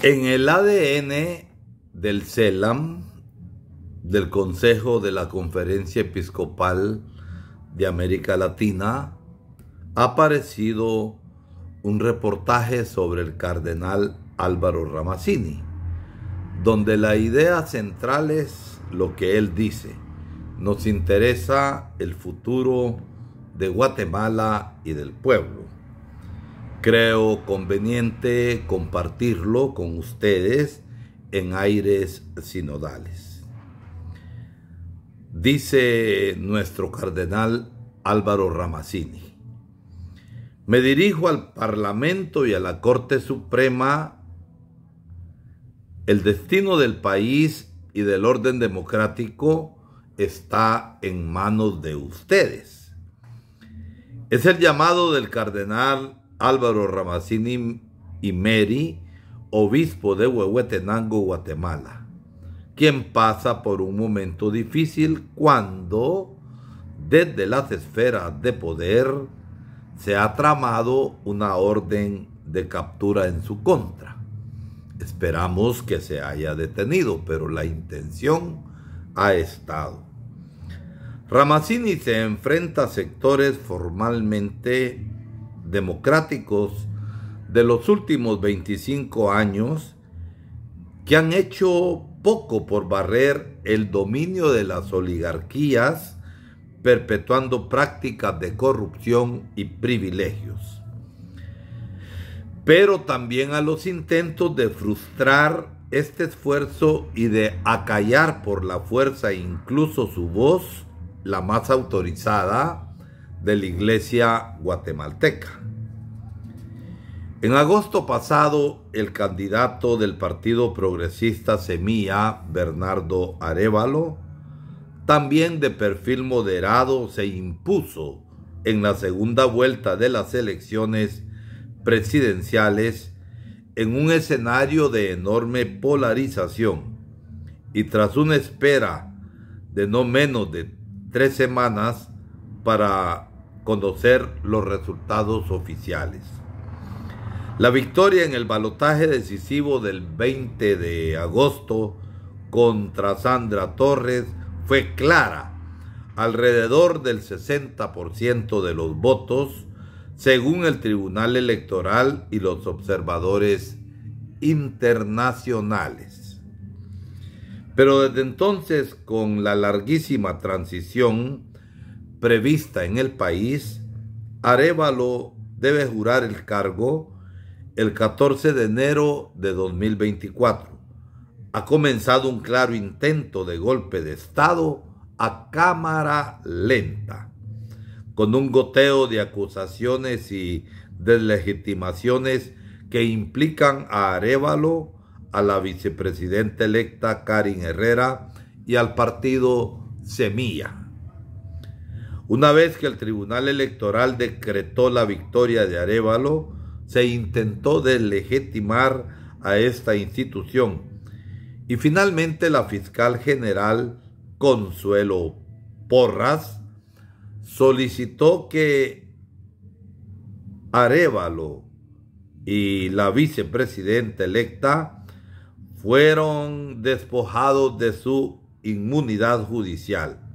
En el ADN del CELAM, del Consejo de la Conferencia Episcopal de América Latina, ha aparecido un reportaje sobre el cardenal Álvaro Ramazzini, donde la idea central es lo que él dice. Nos interesa el futuro de Guatemala y del pueblo creo conveniente compartirlo con ustedes en aires sinodales. Dice nuestro cardenal Álvaro Ramazzini. Me dirijo al Parlamento y a la Corte Suprema. El destino del país y del orden democrático está en manos de ustedes. Es el llamado del cardenal Álvaro y Meri, obispo de Huehuetenango, Guatemala, quien pasa por un momento difícil cuando desde las esferas de poder se ha tramado una orden de captura en su contra. Esperamos que se haya detenido, pero la intención ha estado. Ramazzini se enfrenta a sectores formalmente democráticos de los últimos 25 años que han hecho poco por barrer el dominio de las oligarquías, perpetuando prácticas de corrupción y privilegios. Pero también a los intentos de frustrar este esfuerzo y de acallar por la fuerza incluso su voz, la más autorizada, de la Iglesia guatemalteca. En agosto pasado, el candidato del Partido Progresista Semilla, Bernardo Arevalo, también de perfil moderado, se impuso en la segunda vuelta de las elecciones presidenciales en un escenario de enorme polarización y tras una espera de no menos de tres semanas para conocer los resultados oficiales. La victoria en el balotaje decisivo del 20 de agosto contra Sandra Torres fue clara, alrededor del 60% de los votos, según el Tribunal Electoral y los observadores internacionales. Pero desde entonces, con la larguísima transición, prevista en el país, Arevalo debe jurar el cargo el 14 de enero de 2024. Ha comenzado un claro intento de golpe de Estado a cámara lenta, con un goteo de acusaciones y deslegitimaciones que implican a Arevalo, a la vicepresidenta electa Karin Herrera y al partido Semilla. Una vez que el Tribunal Electoral decretó la victoria de Arevalo, se intentó deslegitimar a esta institución. Y finalmente la fiscal general Consuelo Porras solicitó que Arevalo y la vicepresidenta electa fueron despojados de su inmunidad judicial.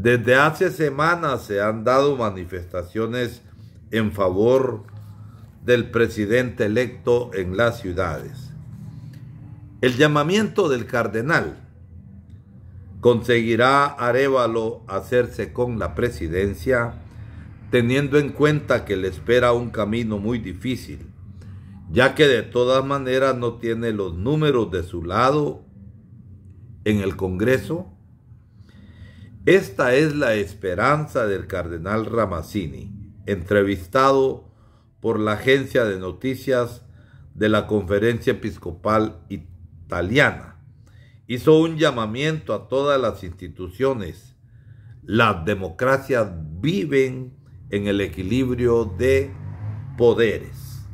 Desde hace semanas se han dado manifestaciones en favor del presidente electo en las ciudades. El llamamiento del cardenal conseguirá Arevalo hacerse con la presidencia teniendo en cuenta que le espera un camino muy difícil, ya que de todas maneras no tiene los números de su lado en el Congreso esta es la esperanza del cardenal Ramazzini, entrevistado por la agencia de noticias de la Conferencia Episcopal Italiana. Hizo un llamamiento a todas las instituciones. Las democracias viven en el equilibrio de poderes.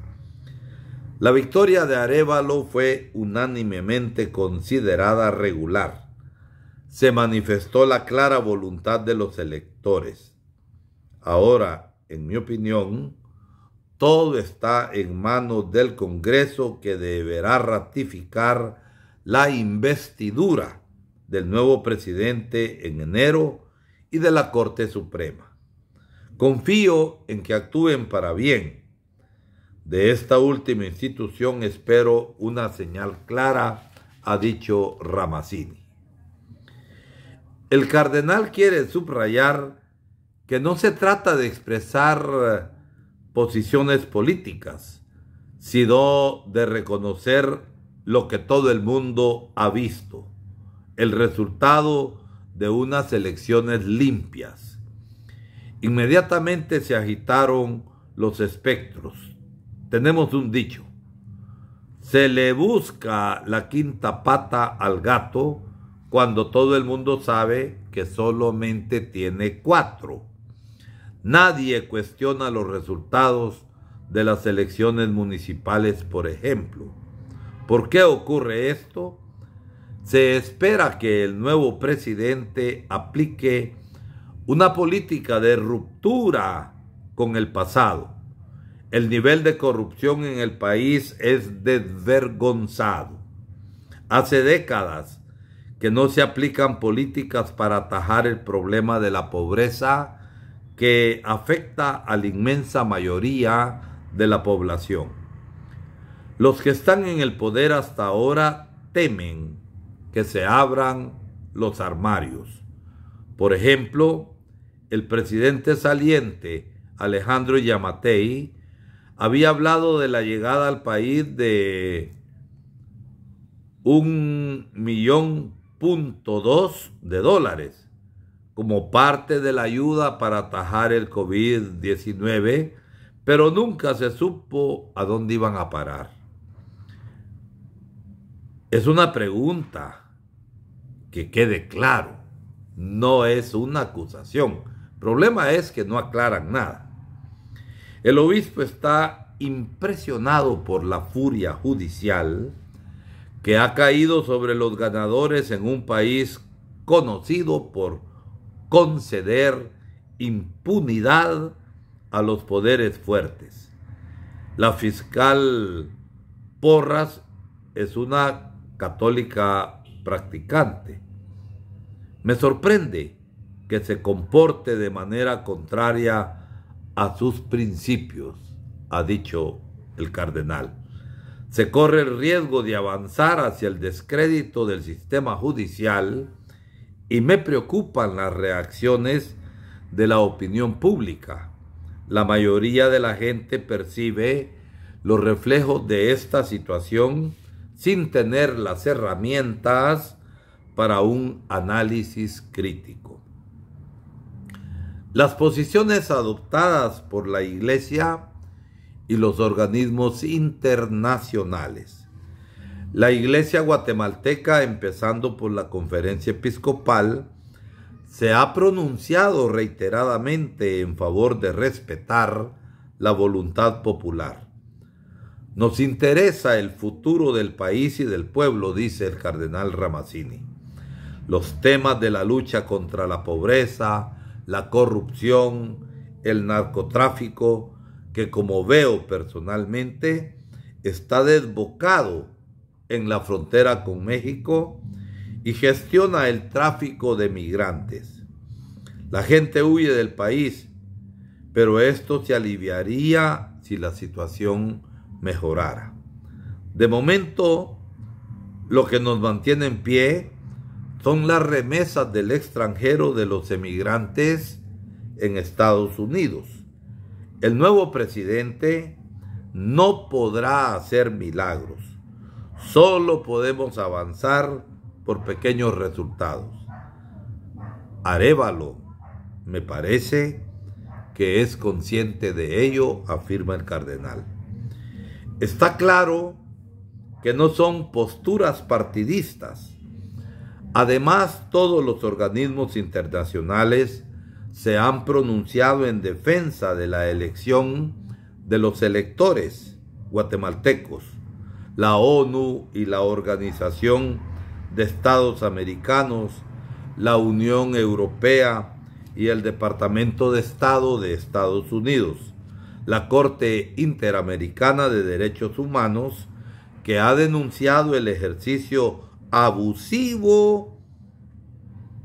La victoria de Arevalo fue unánimemente considerada regular se manifestó la clara voluntad de los electores. Ahora, en mi opinión, todo está en manos del Congreso que deberá ratificar la investidura del nuevo presidente en enero y de la Corte Suprema. Confío en que actúen para bien. De esta última institución espero una señal clara, ha dicho Ramazzini. El cardenal quiere subrayar que no se trata de expresar eh, posiciones políticas, sino de reconocer lo que todo el mundo ha visto, el resultado de unas elecciones limpias. Inmediatamente se agitaron los espectros. Tenemos un dicho, se le busca la quinta pata al gato, cuando todo el mundo sabe que solamente tiene cuatro. Nadie cuestiona los resultados de las elecciones municipales, por ejemplo. ¿Por qué ocurre esto? Se espera que el nuevo presidente aplique una política de ruptura con el pasado. El nivel de corrupción en el país es desvergonzado. Hace décadas, que no se aplican políticas para atajar el problema de la pobreza que afecta a la inmensa mayoría de la población. Los que están en el poder hasta ahora temen que se abran los armarios. Por ejemplo, el presidente saliente Alejandro Yamatei había hablado de la llegada al país de un millón dos de dólares como parte de la ayuda para atajar el COVID-19, pero nunca se supo a dónde iban a parar. Es una pregunta que quede claro, no es una acusación. El problema es que no aclaran nada. El obispo está impresionado por la furia judicial que ha caído sobre los ganadores en un país conocido por conceder impunidad a los poderes fuertes. La fiscal Porras es una católica practicante. Me sorprende que se comporte de manera contraria a sus principios, ha dicho el cardenal se corre el riesgo de avanzar hacia el descrédito del sistema judicial y me preocupan las reacciones de la opinión pública. La mayoría de la gente percibe los reflejos de esta situación sin tener las herramientas para un análisis crítico. Las posiciones adoptadas por la Iglesia y los organismos internacionales. La Iglesia guatemalteca, empezando por la conferencia episcopal, se ha pronunciado reiteradamente en favor de respetar la voluntad popular. Nos interesa el futuro del país y del pueblo, dice el cardenal Ramazzini. Los temas de la lucha contra la pobreza, la corrupción, el narcotráfico, que como veo personalmente está desbocado en la frontera con México y gestiona el tráfico de migrantes. La gente huye del país, pero esto se aliviaría si la situación mejorara. De momento, lo que nos mantiene en pie son las remesas del extranjero de los emigrantes en Estados Unidos el nuevo presidente no podrá hacer milagros. Solo podemos avanzar por pequeños resultados. Arévalo, me parece que es consciente de ello, afirma el cardenal. Está claro que no son posturas partidistas. Además, todos los organismos internacionales se han pronunciado en defensa de la elección de los electores guatemaltecos. La ONU y la Organización de Estados Americanos, la Unión Europea y el Departamento de Estado de Estados Unidos, la Corte Interamericana de Derechos Humanos, que ha denunciado el ejercicio abusivo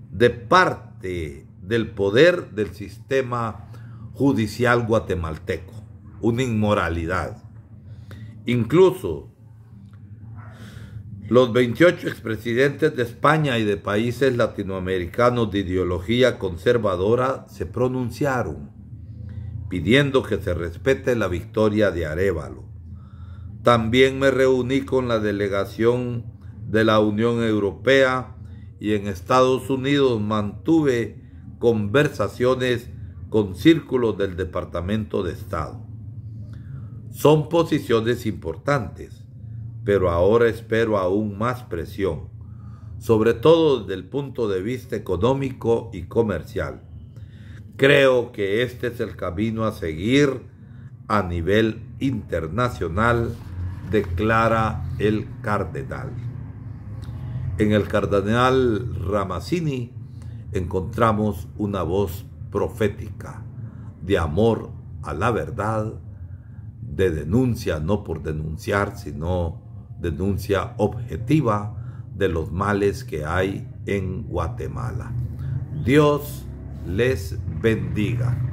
de parte del poder del sistema judicial guatemalteco. Una inmoralidad. Incluso los 28 expresidentes de España y de países latinoamericanos de ideología conservadora se pronunciaron pidiendo que se respete la victoria de Arevalo. También me reuní con la delegación de la Unión Europea y en Estados Unidos mantuve conversaciones con círculos del Departamento de Estado. Son posiciones importantes, pero ahora espero aún más presión, sobre todo desde el punto de vista económico y comercial. Creo que este es el camino a seguir a nivel internacional, declara el cardenal. En el cardenal Ramazzini, encontramos una voz profética de amor a la verdad, de denuncia no por denunciar, sino denuncia objetiva de los males que hay en Guatemala. Dios les bendiga.